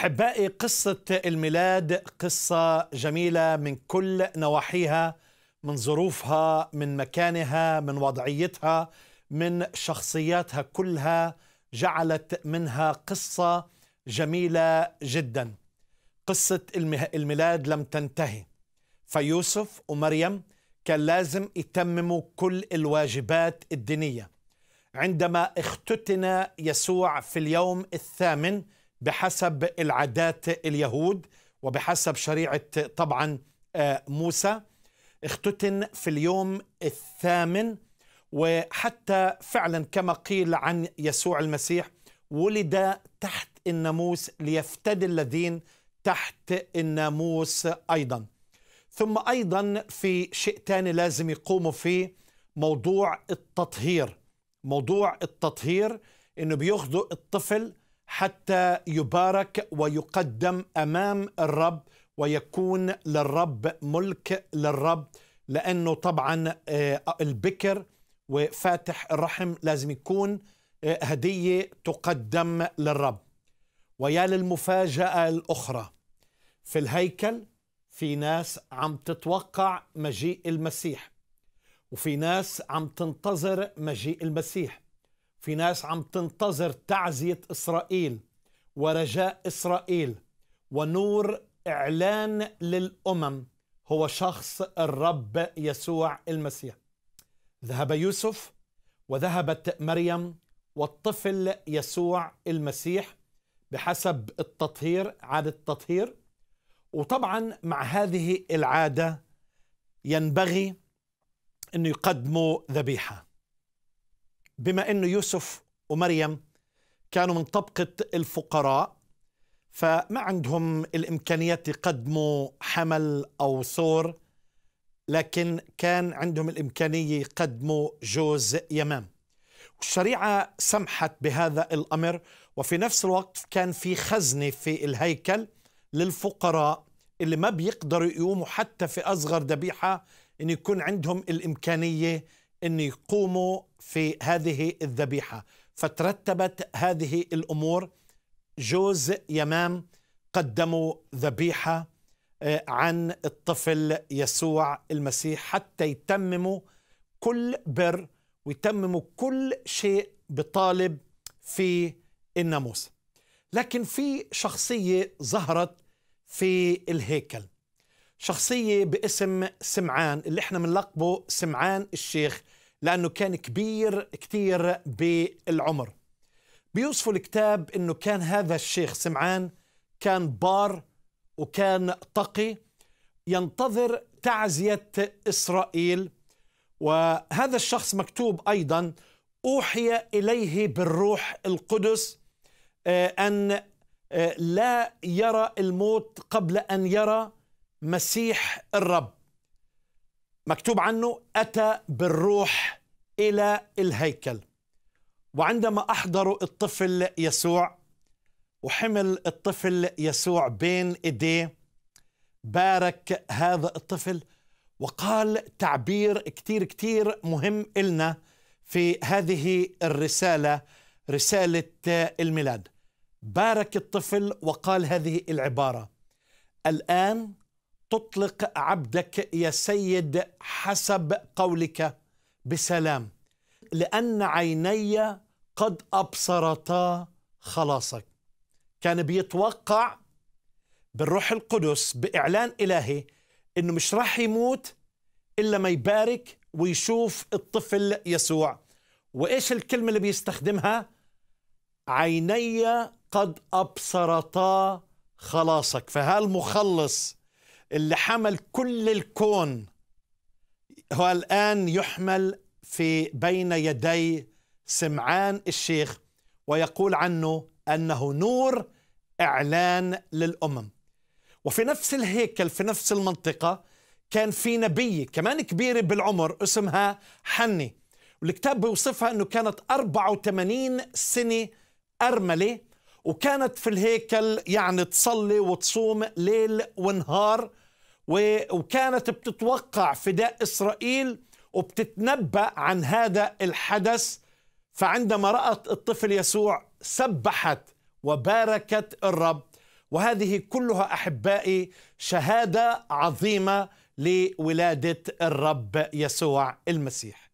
أحبائي قصة الميلاد قصة جميلة من كل نواحيها من ظروفها من مكانها من وضعيتها من شخصياتها كلها جعلت منها قصة جميلة جدا قصة الميلاد لم تنتهي فيوسف ومريم كان لازم يتمموا كل الواجبات الدينية عندما اختتن يسوع في اليوم الثامن بحسب العادات اليهود وبحسب شريعة طبعا آه، موسى اختتن في اليوم الثامن وحتى فعلا كما قيل عن يسوع المسيح ولد تحت الناموس ليفتدي الذين تحت الناموس ايضا ثم ايضا في شيء ثاني لازم يقوموا فيه موضوع التطهير موضوع التطهير انه بياخذوا الطفل حتى يبارك ويقدم امام الرب ويكون للرب ملك للرب لانه طبعا آه، البكر وفاتح الرحم لازم يكون آه، هديه تقدم للرب ويا للمفاجاه الاخرى في الهيكل في ناس عم تتوقع مجيء المسيح وفي ناس عم تنتظر مجيء المسيح في ناس عم تنتظر تعزية إسرائيل ورجاء إسرائيل ونور إعلان للأمم هو شخص الرب يسوع المسيح ذهب يوسف وذهبت مريم والطفل يسوع المسيح بحسب التطهير عادة التطهير وطبعا مع هذه العادة ينبغي أن يقدموا ذبيحة بما أن يوسف ومريم كانوا من طبقة الفقراء فما عندهم الإمكانيات يقدموا حمل أو ثور لكن كان عندهم الإمكانية يقدموا جوز يمام الشريعة سمحت بهذا الأمر وفي نفس الوقت كان في خزنة في الهيكل للفقراء اللي ما بيقدروا يقوموا حتى في أصغر ذبيحة أن يكون عندهم الإمكانية أن يقوموا في هذه الذبيحة فترتبت هذه الأمور جوز يمام قدموا ذبيحة آه، عن الطفل يسوع المسيح حتى يتمموا كل بر ويتمموا كل شيء بطالب في الناموس لكن في شخصية ظهرت في الهيكل شخصية باسم سمعان اللي احنا بنلقبه سمعان الشيخ لأنه كان كبير كتير بالعمر بيوصفوا الكتاب أنه كان هذا الشيخ سمعان كان بار وكان تقي ينتظر تعزية إسرائيل وهذا الشخص مكتوب أيضا أوحي إليه بالروح القدس آه، أن آه، لا يرى الموت قبل أن يرى مسيح الرب مكتوب عنه أتى بالروح إلى الهيكل وعندما أحضروا الطفل يسوع وحمل الطفل يسوع بين إيديه بارك هذا الطفل وقال تعبير كتير كتير مهم إلنا في هذه الرسالة رسالة الميلاد بارك الطفل وقال هذه العبارة الآن تطلق عبدك يا سيد حسب قولك بسلام لأن عيني قد أبصرتا خلاصك كان بيتوقع بالروح القدس بإعلان إلهي إنه مش راح يموت إلا ما يبارك ويشوف الطفل يسوع وإيش الكلمة اللي بيستخدمها عيني قد أبصرتا خلاصك فهالمخلص اللي حمل كل الكون هو الآن يحمل في بين يدي سمعان الشيخ ويقول عنه أنه نور إعلان للأمم وفي نفس الهيكل في نفس المنطقة كان في نبي كمان كبيرة بالعمر اسمها حني والكتاب بيوصفها أنه كانت 84 سنة أرملة وكانت في الهيكل يعني تصلي وتصوم ليل ونهار وكانت بتتوقع فداء إسرائيل وبتتنبأ عن هذا الحدث فعندما رأت الطفل يسوع سبحت وباركت الرب وهذه كلها أحبائي شهادة عظيمة لولادة الرب يسوع المسيح